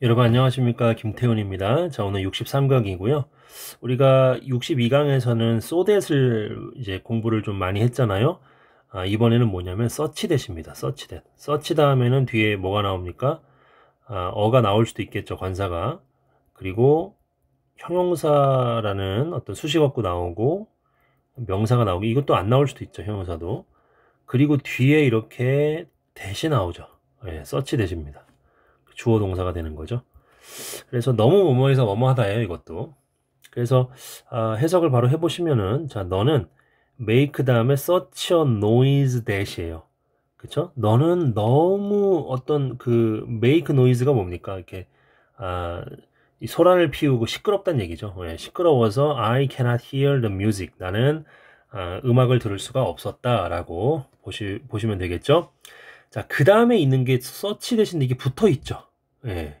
여러분 안녕하십니까 김태훈입니다. 자 오늘 63강이고요. 우리가 62강에서는 소댓을 이제 공부를 좀 많이 했잖아요. 아, 이번에는 뭐냐면 서치댓입니다. 서치댓. 서치 다음에는 뒤에 뭐가 나옵니까? 아, 어가 나올 수도 있겠죠 관사가. 그리고 형용사라는 어떤 수식어구 나오고 명사가 나오고 이것도 안 나올 수도 있죠 형용사도. 그리고 뒤에 이렇게 대시 나오죠. 예, 서치 대시입니다. 주어 동사가 되는 거죠. 그래서 너무 뭐뭐해서 뭐뭐하다예요 이것도. 그래서 아, 해석을 바로 해보시면은 자 너는 make 다음에 such a noise that이에요. 그쵸? 너는 너무 어떤 그 make noise가 뭡니까? 이렇게 아, 이 소란을 피우고 시끄럽단 얘기죠. 예, 시끄러워서 I cannot hear the music. 나는 아, 음악을 들을 수가 없었다라고 보시, 보시면 되겠죠. 자, 그 다음에 있는 게 서치 대신 이게 붙어 있죠. 예.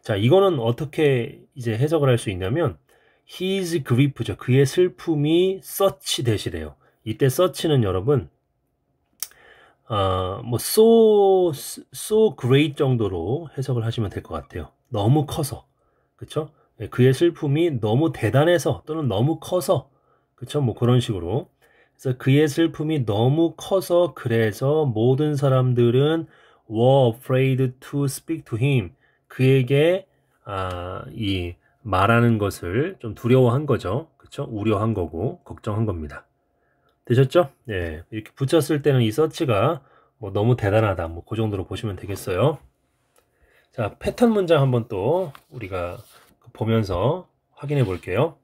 자, 이거는 어떻게 이제 해석을 할 수 있냐면 his grief죠. 그의 슬픔이 such 대시래요. 이때 such는 여러분 아뭐 so so great 정도로 해석을 하시면 될 것 같아요. 너무 커서 그쵸? 예, 그의 슬픔이 너무 대단해서 또는 너무 커서 그쵸? 뭐 그런 식으로 그래서 그의 슬픔이 너무 커서 그래서 모든 사람들은 were afraid to speak to him. 그에게 아, 이 말하는 것을 좀 두려워한 거죠. 그렇죠? 우려한 거고 걱정한 겁니다. 되셨죠? 예. 이렇게 붙였을 때는 이 서치가 뭐 너무 대단하다. 뭐 그 정도로 보시면 되겠어요. 자, 패턴 문장 한번 또 우리가 보면서 확인해 볼게요.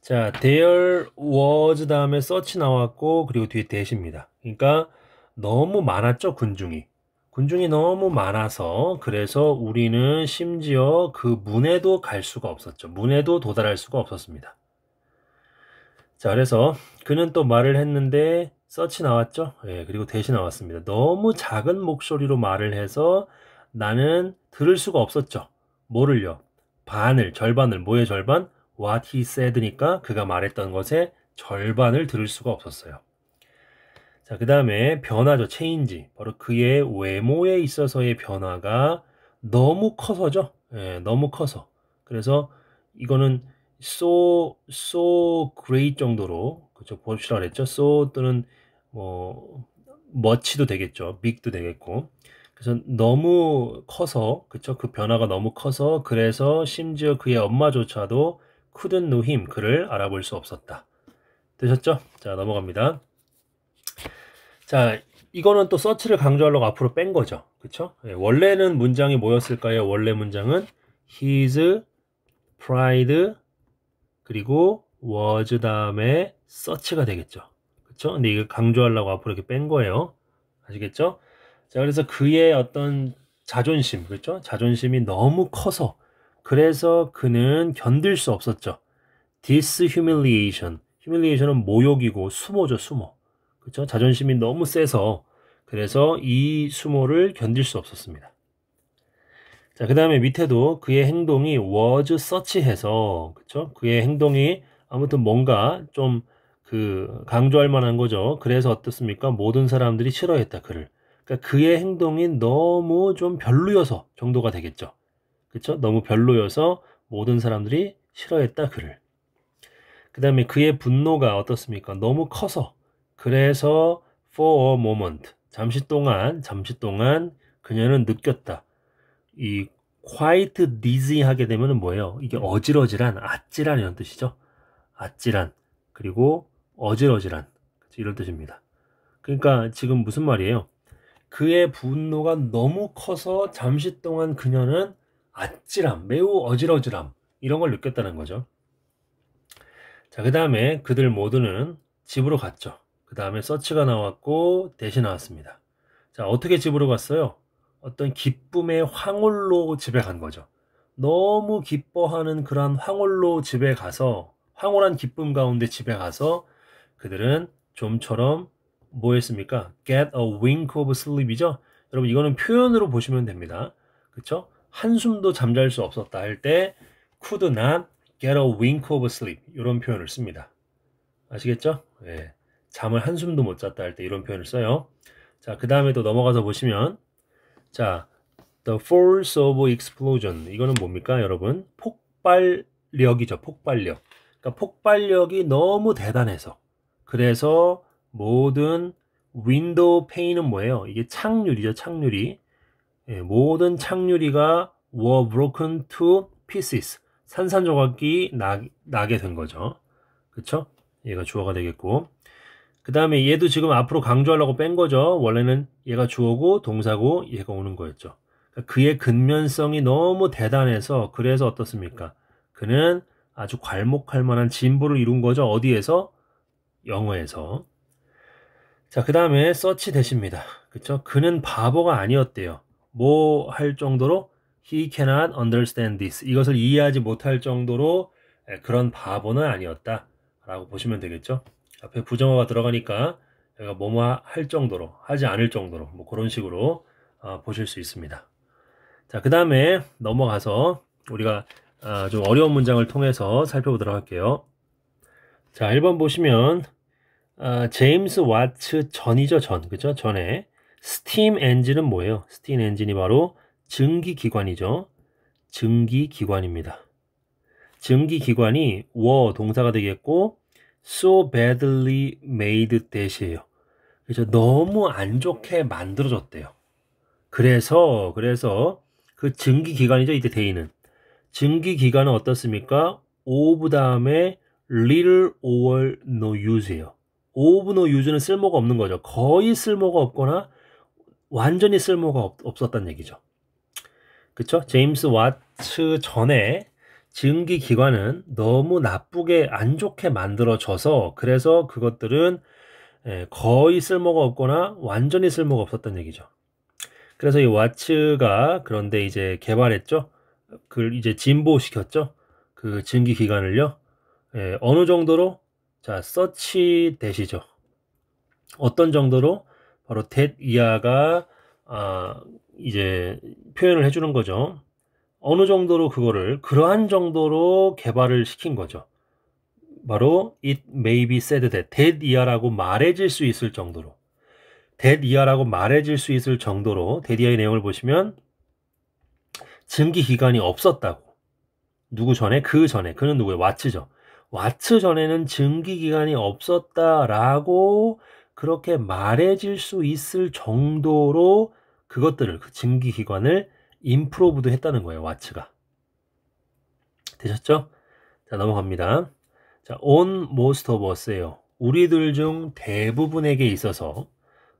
자, there was 다음에 서치 나왔고 그리고 뒤에 대시입니다. 그러니까 너무 많았죠, 군중이. 군중이 너무 많아서 그래서 우리는 심지어 그 문에도 갈 수가 없었죠. 문에도 도달할 수가 없었습니다. 자, 그래서 그는 또 말을 했는데 서치 나왔죠? 예, 그리고 대시 나왔습니다. 너무 작은 목소리로 말을 해서 나는 들을 수가 없었죠. 뭐를요? 반을, 절반을, 뭐의 절반? What he said니까 그가 말했던 것의 절반을 들을 수가 없었어요. 자, 그 다음에 변화죠. 체인지. 바로 그의 외모에 있어서의 변화가 너무 커서죠. 예, 너무 커서. 그래서 이거는 so, so great 정도로, 그쵸, 봅시다 그랬죠. so 또는 뭐, 멋치도 되겠죠. big도 되겠고. 그래서 너무 커서, 그쵸, 그 변화가 너무 커서, 그래서 심지어 그의 엄마조차도 couldn't know him, 그를 알아볼 수 없었다. 되셨죠? 자, 넘어갑니다. 자, 이거는 또 서치를 강조하려고 앞으로 뺀 거죠. 그쵸? 예, 원래는 문장이 뭐였을까요? 원래 문장은 his pride 그리고 was 다음에 서치가 되겠죠. 그쵸? 근데 이걸 강조하려고 앞으로 이렇게 뺀 거예요. 아시겠죠? 자, 그래서 그의 어떤 자존심, 그렇죠? 자존심이 너무 커서 그래서 그는 견딜 수 없었죠. This humiliation, humiliation은 모욕이고 수모죠, 수모. 그렇죠? 자존심이 너무 세서 그래서 이 수모를 견딜 수 없었습니다. 자, 그 다음에 밑에도 그의 행동이 was s e c h 해서 그쵸? 그렇죠? 그의 행동이 아무튼 뭔가 좀 그 강조할 만한 거죠. 그래서 어떻습니까? 모든 사람들이 싫어했다, 그를. 그러니까 그의 행동이 너무 좀 별로여서 정도가 되겠죠. 그쵸? 그렇죠? 너무 별로여서 모든 사람들이 싫어했다, 그를. 그 다음에 그의 분노가 어떻습니까? 너무 커서, 그래서 for a moment 잠시 동안 잠시 동안 그녀는 느꼈다. 이 quite dizzy 하게 되면 뭐예요? 이게 어질어질한 아찔한 이런 뜻이죠. 아찔한 그리고 어질어질한 이런 뜻입니다. 그러니까 지금 무슨 말이에요? 그의 분노가 너무 커서 잠시 동안 그녀는 아찔함, 매우 어질어질함 이런 걸 느꼈다는 거죠. 자, 그 다음에 그들 모두는 집으로 갔죠. 그 다음에 서치가 나왔고 대시 나왔습니다. 자 어떻게 집으로 갔어요? 어떤 기쁨의 황홀로 집에 간 거죠. 너무 기뻐하는 그러한 황홀로 집에 가서 황홀한 기쁨 가운데 집에 가서 그들은 좀처럼 뭐 했습니까? Get a wink of sleep이죠. 여러분 이거는 표현으로 보시면 됩니다. 그쵸? 한숨도 잠잘 수 없었다 할 때 could not get a wink of sleep 이런 표현을 씁니다. 아시겠죠? 예. 잠을 한숨도 못 잤다 할 때 이런 표현을 써요. 자, 그 다음에 또 넘어가서 보시면 자, the force of explosion 이거는 뭡니까 여러분? 폭발력이죠. 폭발력. 그러니까 폭발력이 너무 대단해서 그래서 모든 윈도우 페인은 뭐예요? 이게 창률이죠. 창률이 예, 모든 창률이가 were broken to pieces 산산조각기 나, 나게 된 거죠. 그쵸? 얘가 주어가 되겠고 그 다음에 얘도 지금 앞으로 강조하려고 뺀 거죠. 원래는 얘가 주어고 동사고 얘가 오는 거였죠. 그러니까 그의 근면성이 너무 대단해서 그래서 어떻습니까? 그는 아주 괄목할 만한 진보를 이룬 거죠. 어디에서? 영어에서. 자, 그 다음에 서치 대시입니다. 그쵸? 그는 바보가 아니었대요. 뭐 할 정도로 he cannot understand this. 이것을 이해하지 못할 정도로 예, 그런 바보는 아니었다. 라고 보시면 되겠죠. 앞에 부정어가 들어가니까 얘가 뭐뭐 할 정도로 하지 않을 정도로 뭐 그런 식으로 어, 보실 수 있습니다. 자 그 다음에 넘어가서 우리가 아, 좀 어려운 문장을 통해서 살펴보도록 할게요. 자 1번 보시면 아, 제임스 왓츠 전이죠 전 그죠 전에 스팀 엔진은 뭐예요? 스팀 엔진이 바로 증기기관이죠. 증기기관입니다. 증기기관이 워 동사가 되겠고 so badly made 대시예요. 그래 너무 안 좋게 만들어졌대요. 그래서 그래서 그 증기 기간이죠 이때 데이는 증기 기간은 어떻습니까? of 그 다음에 little or no use예요. of 그 no use는 쓸모가 없는 거죠. 거의 쓸모가 없거나 완전히 쓸모가 없, 없었단 얘기죠. 그쵸? 제임스 와츠 전에 증기 기관은 너무 나쁘게 안 좋게 만들어져서 그래서 그것들은 예, 거의 쓸모가 없거나 완전히 쓸모가 없었던 얘기죠. 그래서 이 와츠가 그런데 이제 개발했죠. 그 이제 진보시켰죠. 그 증기 기관을요. 예, 어느 정도로 자 서치 대시죠. 어떤 정도로 바로 대 이하가 아 이제 표현을 해주는 거죠. 어느 정도로 그거를 그러한 정도로 개발을 시킨 거죠. 바로 it may be said that that 이하라고 말해질 수 있을 정도로 that 이하라고 말해질 수 있을 정도로 that 이하의 내용을 보시면 증기 기간이 없었다고 누구 전에 그 전에 그는 누구의 와츠죠. 와츠 전에는 증기 기간이 없었다라고 그렇게 말해질 수 있을 정도로 그것들을 그 증기 기관을 인프로브도 했다는 거예요. 와츠가. 되셨죠? 자, 넘어갑니다. 자, on most of us예요. 우리들 중 대부분에게 있어서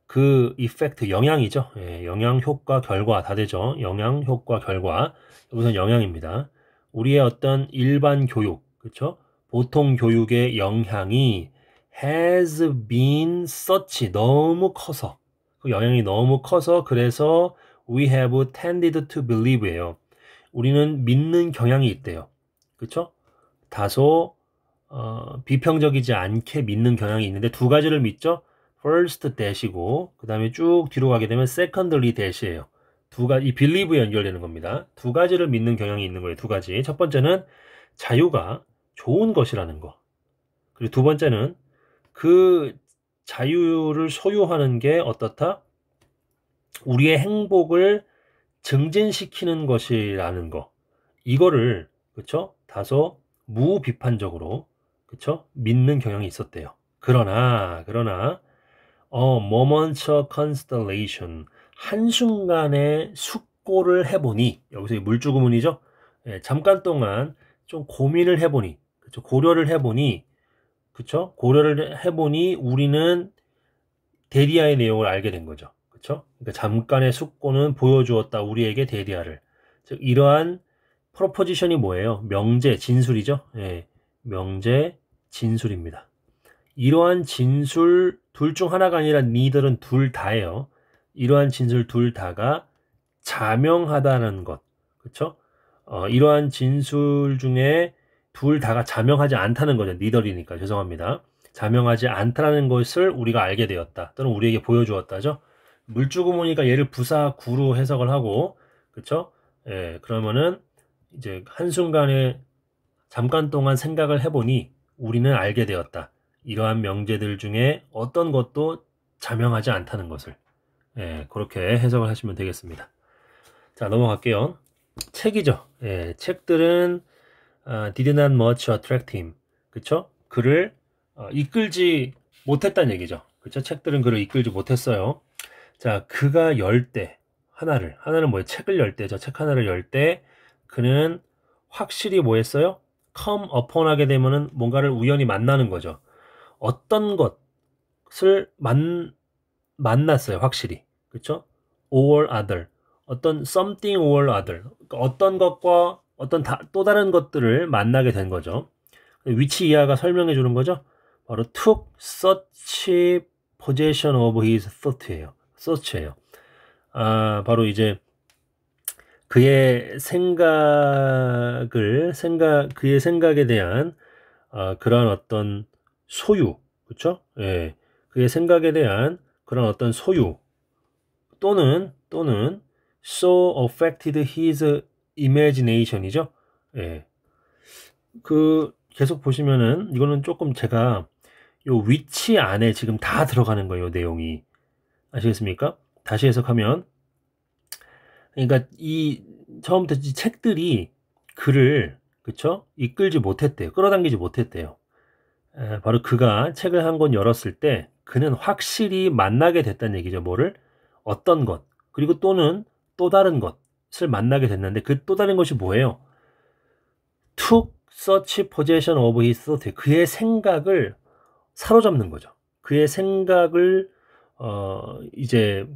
그 이펙트 영향이죠. 예, 영향 효과 결과 다 되죠. 영향 효과 결과 우선 영향입니다. 우리의 어떤 일반 교육, 그렇죠? 보통 교육의 영향이 has been such 너무 커서 그 영향이 너무 커서 그래서 we have tended to b e l i e v e 에요 우리는 믿는 경향이 있대요. 그쵸 다소 어, 비평적이지 않게 믿는 경향이 있는데 두 가지를 믿죠. first d a s h 이고그 다음에 쭉 뒤로 가게 되면 secondary 대시예요. 두 가지 이 believe에 연결되는 겁니다. 두 가지를 믿는 경향이 있는 거예요. 두 가지. 첫 번째는 자유가 좋은 것이라는 거. 그리고 두 번째는 그 자유를 소유하는 게 어떻다? 우리의 행복을 증진시키는 것이라는 거. 이거를 그쵸 다소 무비판적으로 그렇 믿는 경향이 있었대요. 그러나 그러나 어 m 먼처컨스 t 레이션 한순간에 숙고를 해보니 여기서 물주구문이죠. 예, 잠깐 동안 좀 고민을 해보니 그쵸? 고려를 해보니 그쵸? 고려를 해보니 우리는 데리아의 내용을 알게 된 거죠. 그렇 그러니까 잠깐의 숙고는 보여주었다 우리에게 대디아를. 즉 이러한 프로포지션이 뭐예요? 명제, 진술이죠. 예, 명제, 진술입니다. 이러한 진술 둘 중 하나가 아니라 니들은 둘 다예요. 이러한 진술 둘 다가 자명하다는 것, 그렇 어, 이러한 진술 중에 둘 다가 자명하지 않다는 거죠. 니들이니까 죄송합니다. 자명하지 않다는 것을 우리가 알게 되었다 또는 우리에게 보여주었다죠. 물주구모니까 얘를 부사구로 해석을 하고 그쵸? 예, 그러면은 이제 한순간에 잠깐 동안 생각을 해보니 우리는 알게 되었다. 이러한 명제들 중에 어떤 것도 자명하지 않다는 것을 예, 그렇게 해석을 하시면 되겠습니다. 자 넘어갈게요. 책이죠. 예, 책들은 아, did not much attract him. 그쵸? 그를 어, 이끌지 못했다는 얘기죠. 그쵸? 책들은 그를 이끌지 못했어요. 자, 그가 열 때 하나를 하나는 뭐예요? 책을 열때저책 하나를 열 때 그는 확실히 뭐 했어요? come upon 하게 되면은 뭔가를 우연히 만나는 거죠. 어떤 것을 만 만났어요, 확실히. 그쵸죠 or other. 어떤 something or other. 그러니까 어떤 것과 어떤 다, 또 다른 것들을 만나게 된 거죠. 위치 이하가 설명해 주는 거죠. 바로 took such possession of his thought예요. 서치예요. 아, 바로 이제 그의 생각을 생각 그의 생각에 대한 아, 그런 어떤 소유, 그렇죠? 예, 그의 생각에 대한 그런 어떤 소유 또는 또는 so affected his imagination이죠. 예, 그 계속 보시면은 이거는 조금 제가 요 위치 안에 지금 다 들어가는 거예요 내용이 아시겠습니까? 다시 해석하면 그러니까 이 처음부터 이 책들이 그를 그쵸 이끌지 못했대요. 끌어당기지 못했대요. 에, 바로 그가 책을 한 권 열었을 때 그는 확실히 만나게 됐다는 얘기죠. 뭐를 어떤 것 그리고 또는 또 다른 것을 만나게 됐는데 그 또 다른 것이 뭐예요? t o 치포 such p o s s e s 그의 생각을 사로잡는 거죠. 그의 생각을 어, 이제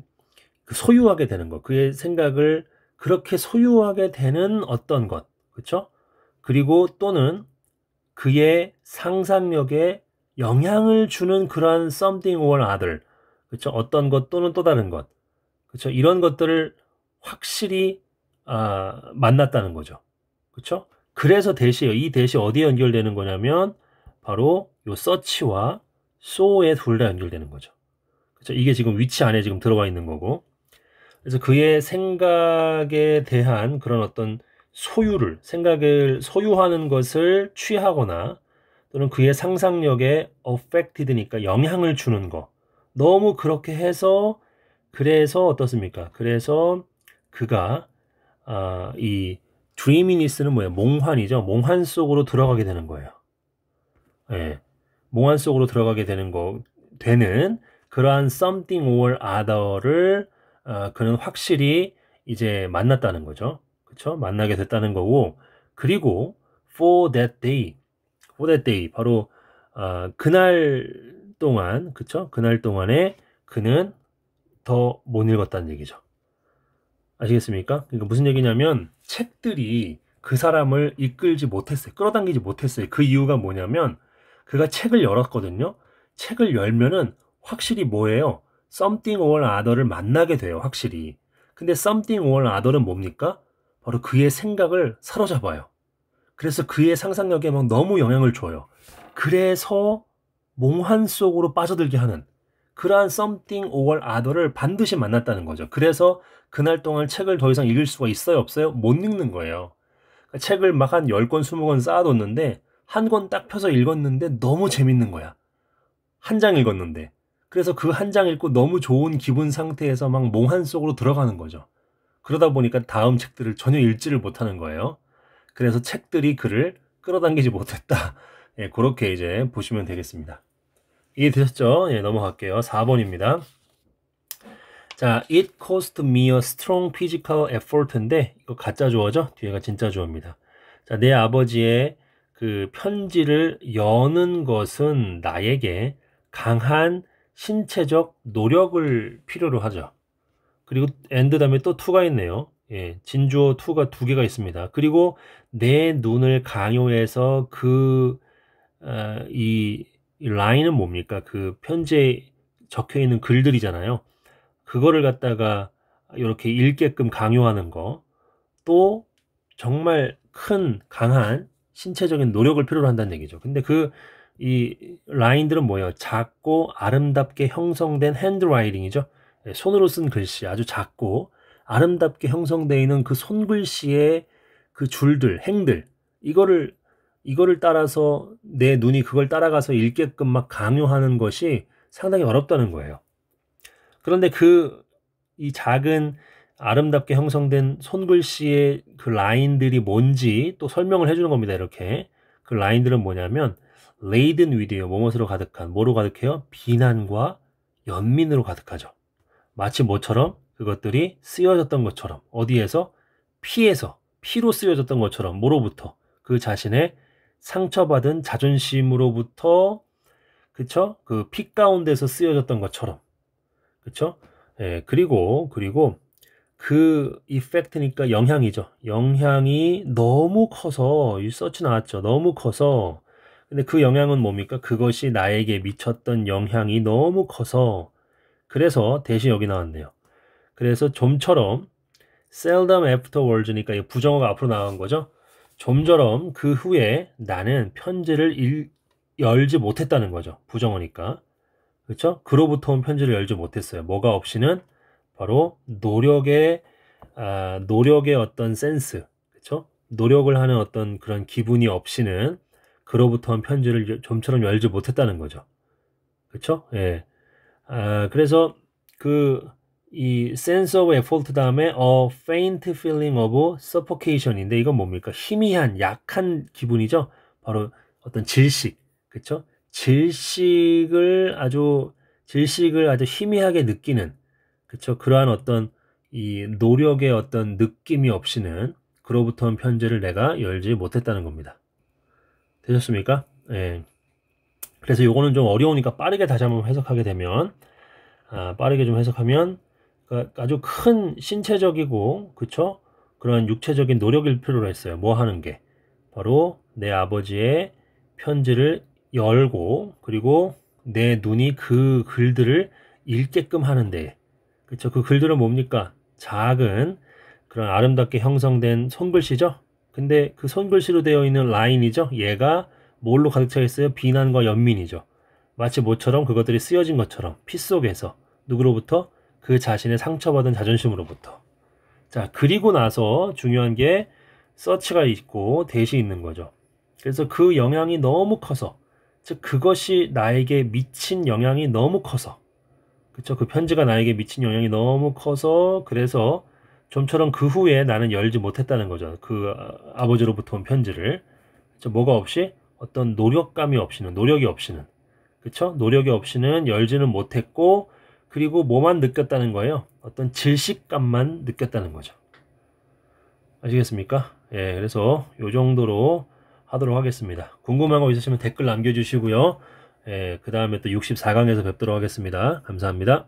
그 소유하게 되는 것, 그의 생각을 그렇게 소유하게 되는 어떤 것, 그렇죠? 그리고 또는 그의 상상력에 영향을 주는 그러한 something or other, 그렇죠? 어떤 것 또는 또 다른 것, 그렇죠? 이런 것들을 확실히 아, 만났다는 거죠, 그렇죠? 그래서 대시요. 에이 대시 어디에 연결되는 거냐면 바로 요 서치와 소에 둘 다 연결되는 거죠. 그렇죠? 이게 지금 위치 안에 지금 들어가 있는 거고. 그래서 그의 생각에 대한 그런 어떤 소유를 생각을 소유하는 것을 취하거나 또는 그의 상상력에 affected니까 영향을 주는 거. 너무 그렇게 해서 그래서 어떻습니까? 그래서 그가 아, 이 드리미니스는 뭐예요? 몽환이죠. 몽환 속으로 들어가게 되는 거예요. 예. 몽환 속으로 들어가게 되는 거 되는 그러한 something or other를 어, 그는 확실히 이제 만났다는 거죠. 그렇죠? 만나게 됐다는 거고 그리고 for that day, for that day 바로 어, 그날 동안 그렇죠? 그날 동안에 그는 더 못 읽었다는 얘기죠. 아시겠습니까? 그러니까 무슨 얘기냐면 책들이 그 사람을 이끌지 못했어요. 끌어당기지 못했어요. 그 이유가 뭐냐면 그가 책을 열었거든요. 책을 열면은 확실히 뭐예요? something or other를 만나게 돼요, 확실히. 근데 something or other는 뭡니까? 바로 그의 생각을 사로잡아요. 그래서 그의 상상력에 막 너무 영향을 줘요. 그래서 몽환 속으로 빠져들게 하는 그러한 something or other를 반드시 만났다는 거죠. 그래서 그날 동안 책을 더 이상 읽을 수가 있어요, 없어요? 못 읽는 거예요. 그러니까 책을 막 한 10권, 20권 쌓아뒀는데 한 권 딱 펴서 읽었는데 너무 재밌는 거야. 한 장 읽었는데. 그래서 그 한 장 읽고 너무 좋은 기분 상태에서 막 몽환 속으로 들어가는 거죠. 그러다 보니까 다음 책들을 전혀 읽지를 못하는 거예요. 그래서 책들이 그를 끌어당기지 못했다. 예, 그렇게 이제 보시면 되겠습니다. 이해되셨죠? 예, 넘어갈게요. 4번입니다. 자, it cost me a strong physical effort인데 이거 가짜 주어죠? 뒤에가 진짜 주어입니다. 자, 내 아버지의 그 편지를 여는 것은 나에게 강한 신체적 노력을 필요로 하죠. 그리고 엔드 다음에 또 투가 있네요. 예, 진주어 투가 두 개가 있습니다. 그리고 내 눈을 강요해서 그이 어, 이 라인은 뭡니까? 그 편지에 적혀 있는 글들이잖아요. 그거를 갖다가 이렇게 읽게끔 강요하는 거. 또 정말 큰 강한 신체적인 노력을 필요로 한다는 얘기죠. 근데 그이 라인들은 뭐예요? 작고 아름답게 형성된 핸드라이팅이죠. 예, 손으로 쓴 글씨 아주 작고 아름답게 형성되어 있는 그 손글씨의 그 줄들, 행들 이거를 이거를 따라서 내 눈이 그걸 따라가서 읽게끔 막 강요하는 것이 상당히 어렵다는 거예요. 그런데 그 이 작은 아름답게 형성된 손글씨의 그 라인들이 뭔지 또 설명을 해주는 겁니다. 이렇게 그 라인들은 뭐냐면 레이든 위드요. 뭐뭇으로 가득한. 뭐로 가득해요? 비난과 연민으로 가득하죠. 마치 뭐처럼 그것들이 쓰여졌던 것처럼 어디에서 피에서 피로 쓰여졌던 것처럼 뭐로부터 그 자신의 상처받은 자존심으로부터 그쵸? 그피 가운데서 쓰여졌던 것처럼 그쵸? 예, 그리고 그리고 그 이펙트니까 영향이죠. 영향이 너무 커서 이 서치 나왔죠. 너무 커서 근데 그 영향은 뭡니까? 그것이 나에게 미쳤던 영향이 너무 커서 그래서 대신 여기 나왔네요. 그래서 좀처럼 seldom afterwards니까 부정어가 앞으로 나간 거죠. 좀처럼 그 후에 나는 편지를 일, 열지 못했다는 거죠. 부정어니까. 그렇죠? 그로부터 온 편지를 열지 못했어요. 뭐가 없이는 바로 노력의 아, 노력의 어떤 센스, 그렇죠? 노력을 하는 어떤 그런 기분이 없이는 그로부터는 편지를 좀처럼 열지 못했다는 거죠. 그렇죠? 예. 아, 그래서 그이 sense of effort 다음에 a faint feeling of suffocation인데 이건 뭡니까? 희미한 약한 기분이죠. 바로 어떤 질식, 그렇죠? 질식을 아주 질식을 아주 희미하게 느끼는 그렇죠? 그러한 어떤 이 노력의 어떤 느낌이 없이는 그로부터는 편지를 내가 열지 못했다는 겁니다. 되셨습니까? 예. 그래서 요거는 좀 어려우니까 빠르게 다시 한번 해석하게 되면 아, 빠르게 좀 해석하면 그러니까 아주 큰 신체적이고 그쵸 그런 육체적인 노력일 필요로 했어요. 뭐 하는 게 바로 내 아버지의 편지를 열고 그리고 내 눈이 그 글들을 읽게끔 하는데 그쵸 그 글들은 뭡니까 작은 그런 아름답게 형성된 손글씨죠 근데 그 손글씨로 되어 있는 라인이죠. 얘가 뭘로 가득 차 있어요? 비난과 연민이죠. 마치 모처럼 그것들이 쓰여진 것처럼 피 속에서 누구로부터 그 자신의 상처받은 자존심으로부터. 자, 그리고 나서 중요한 게 서치가 있고 대시 있는 거죠. 그래서 그 영향이 너무 커서 즉 그것이 나에게 미친 영향이 너무 커서 그쵸 그 편지가 나에게 미친 영향이 너무 커서 그래서 좀처럼 그 후에 나는 열지 못했다는 거죠. 그 아버지로부터 온 편지를. 뭐가 없이 어떤 노력감이 없이는 노력이 없이는 그쵸? 노력이 없이는 열지는 못했고 그리고 뭐만 느꼈다는 거예요? 어떤 질식감만 느꼈다는 거죠. 아시겠습니까? 예, 그래서 요 정도로 하도록 하겠습니다. 궁금한 거 있으시면 댓글 남겨주시고요. 예, 그 다음에 또 64강에서 뵙도록 하겠습니다. 감사합니다.